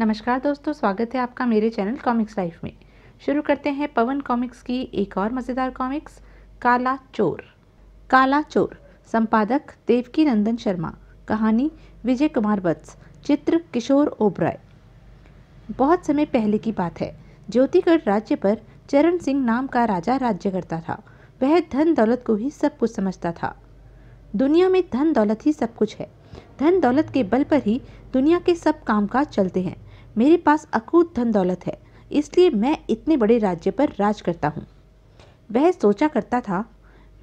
नमस्कार दोस्तों स्वागत है आपका मेरे चैनल कॉमिक्स लाइफ में शुरू करते हैं पवन कॉमिक्स की एक और मज़ेदार कॉमिक्स काला चोर काला चोर संपादक देवकी नंदन शर्मा कहानी विजय कुमार बत्स चित्र किशोर ओबराय बहुत समय पहले की बात है ज्योतिगढ़ राज्य पर चरण सिंह नाम का राजा राज्य करता था वह धन दौलत को ही सब कुछ समझता था दुनिया में धन दौलत ही सब कुछ है धन दौलत के बल पर ही दुनिया के सब कामकाज चलते हैं मेरे पास अकूत धन दौलत है इसलिए मैं इतने बड़े राज्य पर राज करता हूँ वह सोचा करता था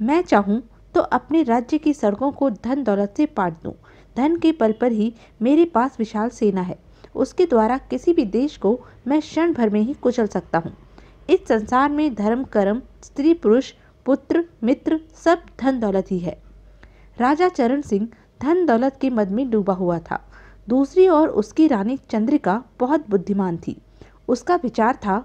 मैं चाहूँ तो अपने राज्य की सड़कों को धन दौलत से पाट दूँ धन के पल पर ही मेरे पास विशाल सेना है उसके द्वारा किसी भी देश को मैं क्षण भर में ही कुचल सकता हूँ इस संसार में धर्म कर्म स्त्री पुरुष पुत्र मित्र सब धन दौलत ही है राजा चरण सिंह धन दौलत के मद में डूबा हुआ था दूसरी ओर उसकी रानी चंद्रिका बहुत बुद्धिमान थी उसका विचार था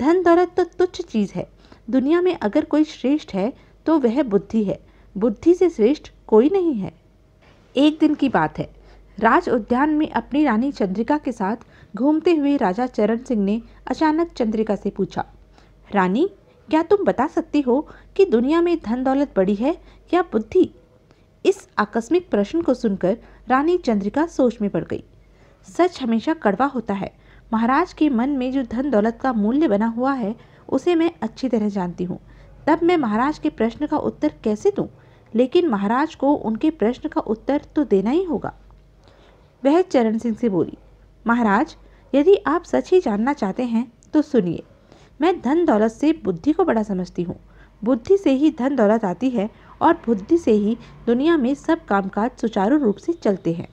धन दौलत तो तुच्छ चीज़ है दुनिया में अगर कोई श्रेष्ठ है तो वह बुद्धि है बुद्धि से श्रेष्ठ कोई नहीं है एक दिन की बात है राज उद्यान में अपनी रानी चंद्रिका के साथ घूमते हुए राजा चरण सिंह ने अचानक चंद्रिका से पूछा रानी क्या तुम बता सकती हो कि दुनिया में धन दौलत बड़ी है या बुद्धि इस आकस्मिक प्रश्न को सुनकर रानी चंद्रिका सोच में पड़ गई सच हमेशा कड़वा होता है महाराज के मन में जो धन दौलत का मूल्य बना हुआ है उसे मैं अच्छी तरह जानती हूँ तब मैं महाराज के प्रश्न का उत्तर कैसे दूँ लेकिन महाराज को उनके प्रश्न का उत्तर तो देना ही होगा वह चरण सिंह से बोली महाराज यदि आप सच ही जानना चाहते हैं तो सुनिए मैं धन दौलत से बुद्धि को बड़ा समझती हूँ बुद्धि से ही धन दौलत आती है और बुद्धि से ही दुनिया में सब कामकाज सुचारू रूप से चलते हैं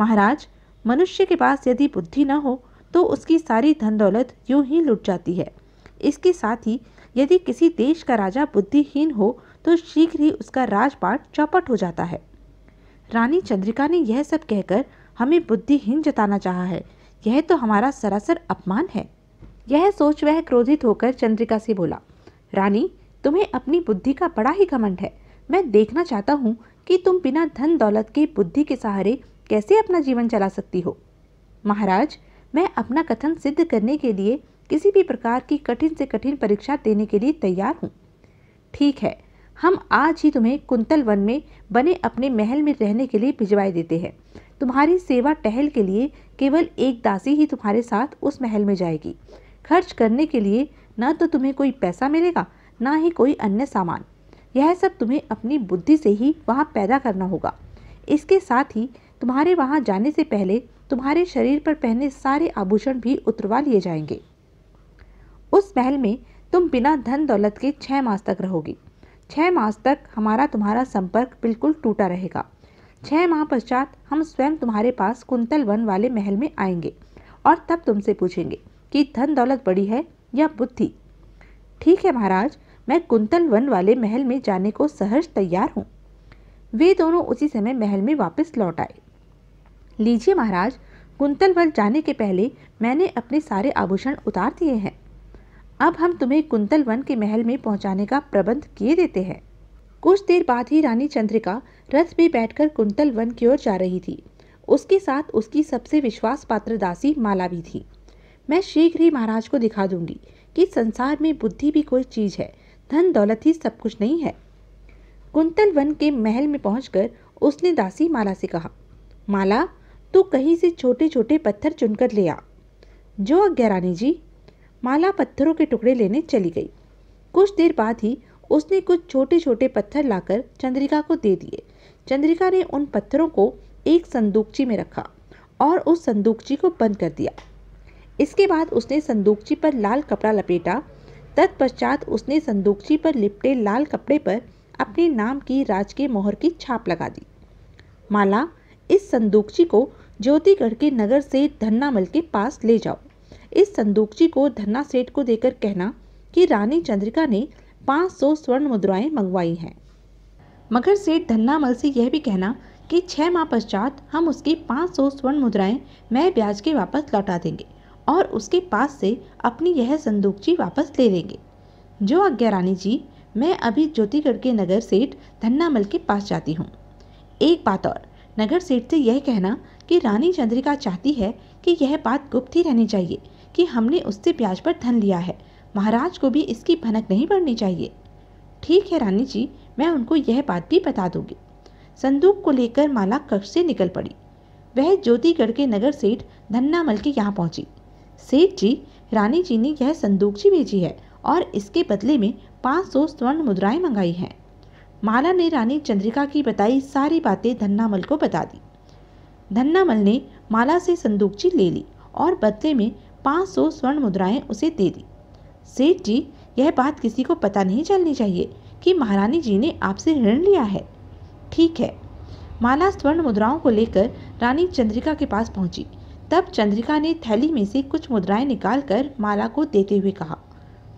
महाराज मनुष्य के पास यदि बुद्धि न हो तो उसकी सारी धन दौलत यूं ही लुट जाती है इसके साथ ही यदि किसी देश का राजा बुद्धिहीन हो तो शीघ्र ही उसका राजपाट चौपट हो जाता है रानी चंद्रिका ने यह सब कहकर हमें बुद्धिहीन जताना चाहा है यह तो हमारा सरासर अपमान है यह सोच वह क्रोधित होकर चंद्रिका से बोला रानी तुम्हें अपनी बुद्धि का बड़ा ही घमंड है मैं देखना चाहता हूँ कि तुम बिना धन दौलत के बुद्धि के सहारे कैसे अपना जीवन चला सकती हो महाराज मैं अपना कथन सिद्ध करने के लिए किसी भी प्रकार की कठिन से कठिन परीक्षा देने के लिए तैयार हूँ ठीक है हम आज ही तुम्हें कुंतल वन में बने अपने महल में रहने के लिए भिजवाए देते हैं तुम्हारी सेवा टहल के लिए केवल एक दासी ही तुम्हारे साथ उस महल में जाएगी खर्च करने के लिए न तो तुम्हें कोई पैसा मिलेगा ना ही कोई अन्य सामान यह सब तुम्हें अपनी बुद्धि से ही वहाँ पैदा करना होगा इसके साथ ही तुम्हारे वहाँ जाने से पहले तुम्हारे शरीर पर पहने सारे आभूषण भी उतरवा लिए जाएंगे उस महल में तुम बिना धन दौलत के छः मास तक रहोगी छः मास तक हमारा तुम्हारा संपर्क बिल्कुल टूटा रहेगा छः माह पश्चात हम स्वयं तुम्हारे पास कुंतल वन वाले महल में आएंगे और तब तुमसे पूछेंगे कि धन दौलत बड़ी है या बुद्धि ठीक है महाराज मैं कुंतल वन वाले महल में जाने को सहर्ष तैयार हूँ वे दोनों उसी समय महल में वापस लौट आए लीजिए महाराज कुंतल वन जाने के पहले मैंने अपने सारे आभूषण उतार दिए हैं अब हम तुम्हें कुंतल वन के महल में पहुंचाने का प्रबंध किए देते हैं कुछ देर बाद ही रानी चंद्रिका रथ में बैठकर कुंतल वन की ओर जा रही थी उसके साथ उसकी सबसे विश्वास पात्र दासी माला भी थी मैं शीघ्र ही महाराज को दिखा दूंगी कि संसार में बुद्धि भी कोई चीज़ है धन दौलत ही सब कुछ नहीं है कुंतल वन के महल में पहुंचकर उसने दासी माला से कहा माला तू कहीं से छोटे छोटे पत्थर चुनकर ले आ जो अज्ञा रानी जी माला पत्थरों के टुकड़े लेने चली गई कुछ देर बाद ही उसने कुछ छोटे छोटे पत्थर लाकर चंद्रिका को दे दिए चंद्रिका ने उन पत्थरों को एक संदूकची में रखा और उस संदूकची को बंद कर दिया इसके बाद उसने संदूकची पर लाल कपड़ा लपेटा तत्पश्चात उसने संदूकची पर लिपटे लाल कपड़े पर अपने नाम की राजकीय मोहर की छाप लगा दी माला इस संदूकची को ज्योतिगढ़ के नगर से धन्नामल के पास ले जाओ इस संदूकची को धन्ना सेठ को देकर कहना कि रानी चंद्रिका ने 500 स्वर्ण मुद्राएं मंगवाई हैं मगर सेठ धन्नामल से यह भी कहना कि छः माह पश्चात हम उसकी 500 स्वर्ण मुद्राएं मैं ब्याज के वापस लौटा देंगे और उसके पास से अपनी यह संदूकची वापस ले लेंगे जो आज्ञा रानी जी मैं अभी ज्योतिगढ़ के नगर सेठ धन्नामल के पास जाती हूँ एक बात और नगर सेठ से यह कहना कि रानी चंद्रिका चाहती है कि यह बात गुप्त ही रहनी चाहिए कि हमने उससे ब्याज पर धन लिया है महाराज को भी इसकी भनक नहीं पड़नी चाहिए ठीक है रानी जी मैं उनको यह बात भी बता दूंगी संदूक को लेकर माला कक्ष से निकल पड़ी वह ज्योतिगढ़ के नगर सेठ धन्नामल के यहाँ पहुंची सेठ जी रानी जी ने यह संदूकची भेजी है और इसके बदले में पाँच सौ स्वर्ण मुद्राएं मंगाई हैं माला ने रानी चंद्रिका की बताई सारी बातें धन्नामल को बता दी धन्नामल ने माला से संदूकची ले ली और बदले में पाँच सौ स्वर्ण मुद्राएं उसे दे दी सेठ जी यह बात किसी को पता नहीं चलनी चाहिए कि महारानी जी ने आपसे ऋण लिया है ठीक है माला स्वर्ण मुद्राओं को लेकर रानी चंद्रिका के पास पहुंची तब चंद्रिका ने थैली में से कुछ मुद्राएं निकालकर माला को देते हुए कहा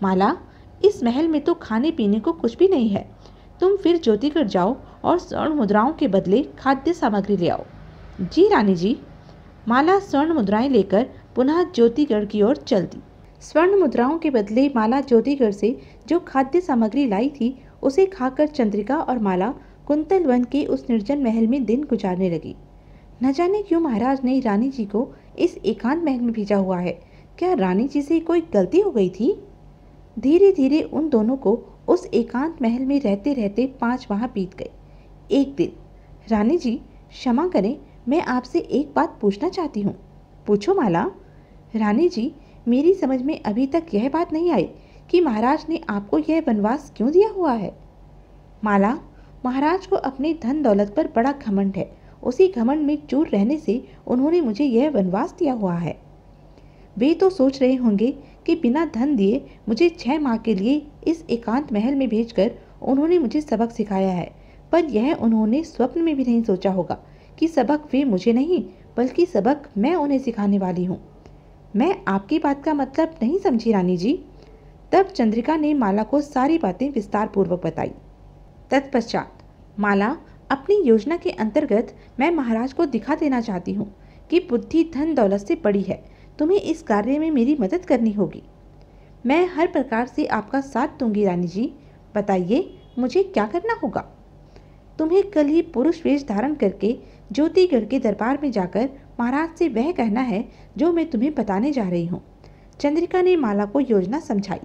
माला इस महल में तो खाने पीने को कुछ भी नहीं है तुम फिर ज्योतिगढ़ जाओ और स्वर्ण मुद्राओं के बदले खाद्य सामग्री ले आओ जी रानी जी माला स्वर्ण मुद्राएं लेकर पुनः ज्योतिगढ़ की ओर चल दी स्वर्ण मुद्राओं के बदले माला ज्योतिगढ़ से जो खाद्य सामग्री लाई थी उसे खाकर चंद्रिका और माला कुंतल वन के उस निर्जन महल में दिन गुजारने लगी न जाने क्यों महाराज ने रानी जी को इस एकांत महल में भेजा हुआ है क्या रानी जी से कोई गलती हो गई थी धीरे धीरे उन दोनों को उस एकांत महल में रहते रहते पाँच माह बीत गए एक दिन रानी जी क्षमा करें मैं आपसे एक बात पूछना चाहती हूँ पूछो माला रानी जी मेरी समझ में अभी तक यह बात नहीं आई कि महाराज ने आपको यह वनवास क्यों दिया हुआ है माला महाराज को अपने धन दौलत पर बड़ा घमंड है उसी घमंड में चूर रहने से उन्होंने मुझे यह वनवास दिया हुआ है वे तो सोच रहे होंगे कि बिना धन दिए मुझे छः माह के लिए इस एकांत महल में भेजकर उन्होंने मुझे सबक सिखाया है पर यह उन्होंने स्वप्न में भी नहीं सोचा होगा कि सबक वे मुझे नहीं बल्कि सबक मैं उन्हें सिखाने वाली हूँ मैं आपकी बात का मतलब नहीं समझी रानी जी तब चंद्रिका ने माला को सारी बातें विस्तार पूर्वक बताई तत्पश्चात माला अपनी योजना के अंतर्गत मैं महाराज को दिखा देना चाहती हूँ कि बुद्धि धन दौलत से पड़ी है तुम्हें इस कार्य में मेरी मदद करनी होगी मैं हर प्रकार से आपका साथ दूंगी रानी जी बताइए मुझे क्या करना होगा तुम्हें कल ही पुरुष वेश धारण करके ज्योतिगढ़ के दरबार में जाकर महाराज से वह कहना है जो मैं तुम्हें बताने जा रही हूँ चंद्रिका ने माला को योजना समझाई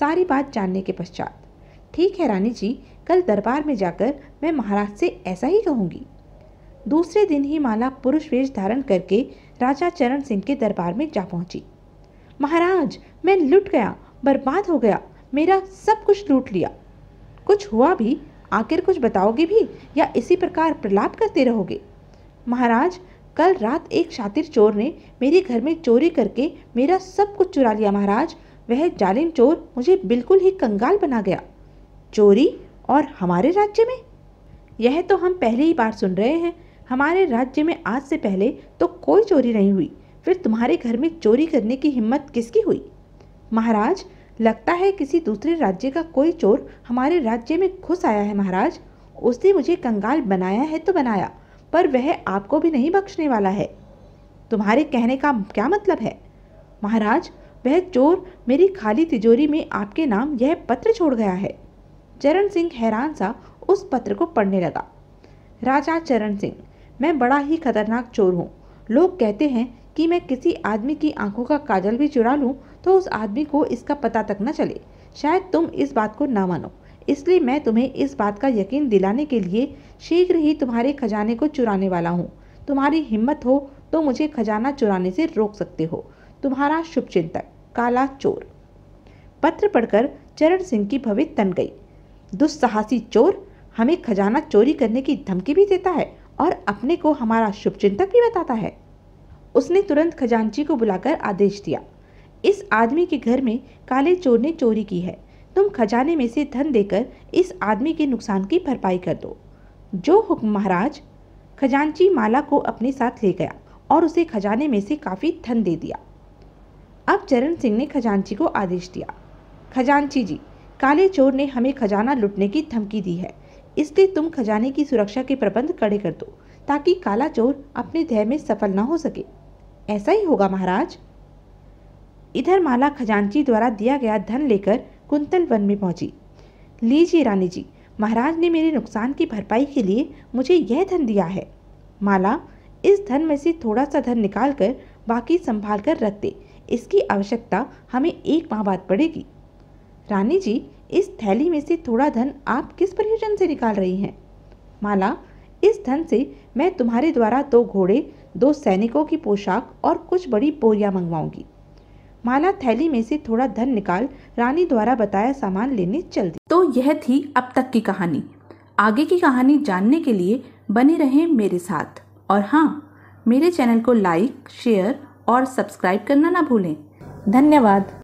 सारी बात जानने के पश्चात ठीक है रानी जी कल दरबार में जाकर मैं महाराज से ऐसा ही कहूँगी दूसरे दिन ही माला पुरुष वेश धारण करके राजा चरण सिंह के दरबार में जा पहुंची महाराज मैं लुट गया बर्बाद हो गया मेरा सब कुछ लूट लिया कुछ हुआ भी आखिर कुछ बताओगे भी या इसी प्रकार प्रलाप करते रहोगे महाराज कल रात एक शातिर चोर ने मेरे घर में चोरी करके मेरा सब कुछ चुरा लिया महाराज वह जालिम चोर मुझे बिल्कुल ही कंगाल बना गया चोरी और हमारे राज्य में यह तो हम पहली ही बार सुन रहे हैं हमारे राज्य में आज से पहले तो कोई चोरी नहीं हुई फिर तुम्हारे घर में चोरी करने की हिम्मत किसकी हुई महाराज लगता है किसी दूसरे राज्य का कोई चोर हमारे राज्य में घुस आया है महाराज उसने मुझे कंगाल बनाया है तो बनाया पर वह आपको भी नहीं बख्शने वाला है तुम्हारे कहने का क्या मतलब है महाराज वह चोर मेरी खाली तिजोरी में आपके नाम यह पत्र छोड़ गया है चरण सिंह हैरान सा उस पत्र को पढ़ने लगा राजा चरण सिंह मैं बड़ा ही खतरनाक चोर हूँ लोग कहते हैं कि मैं किसी आदमी की आंखों का काजल भी चुरा लूँ तो उस आदमी को इसका पता तक न चले शायद तुम इस बात को ना मानो इसलिए मैं तुम्हें इस बात का यकीन दिलाने के लिए शीघ्र ही तुम्हारे खजाने को चुराने वाला हूँ तुम्हारी हिम्मत हो तो मुझे खजाना चुराने से रोक सकते हो तुम्हारा शुभचिंतक काला चोर पत्र पढ़कर चरण सिंह की भवित तन गई दुस्साहसी चोर हमें खजाना चोरी करने की धमकी भी देता है और अपने को हमारा शुभचिंतक भी बताता है उसने तुरंत खजांची को बुलाकर आदेश दिया इस आदमी के घर में काले चोर ने चोरी की है तुम खजाने में से धन देकर इस आदमी के नुकसान की भरपाई कर दो जो हुक्म महाराज खजांची माला को अपने साथ ले गया और उसे खजाने में से काफ़ी धन दे दिया अब चरण सिंह ने खजांची को आदेश दिया खजांची जी काले चोर ने हमें खजाना लुटने की धमकी दी है इसलिए तुम खजाने की सुरक्षा के प्रबंध कड़े कर दो ताकि काला चोर अपने ध्यय में सफल न हो सके ऐसा ही होगा महाराज इधर माला खजानची द्वारा दिया गया धन लेकर कुंतल वन में पहुंची लीजिए रानी जी महाराज ने मेरे नुकसान की भरपाई के लिए मुझे यह धन दिया है माला इस धन में से थोड़ा सा धन निकाल कर बाकी संभाल कर रख दे इसकी आवश्यकता हमें एक माह बाद पड़ेगी रानी जी इस थैली में से थोड़ा धन आप किस प्रयोजन से निकाल रही हैं माला इस धन से मैं तुम्हारे द्वारा दो घोड़े दो सैनिकों की पोशाक और कुछ बड़ी बोरियां मंगवाऊंगी माला थैली में से थोड़ा धन निकाल रानी द्वारा बताया सामान लेने चल दी तो यह थी अब तक की कहानी आगे की कहानी जानने के लिए बने रहें मेरे साथ और हाँ मेरे चैनल को लाइक शेयर और सब्सक्राइब करना ना भूलें धन्यवाद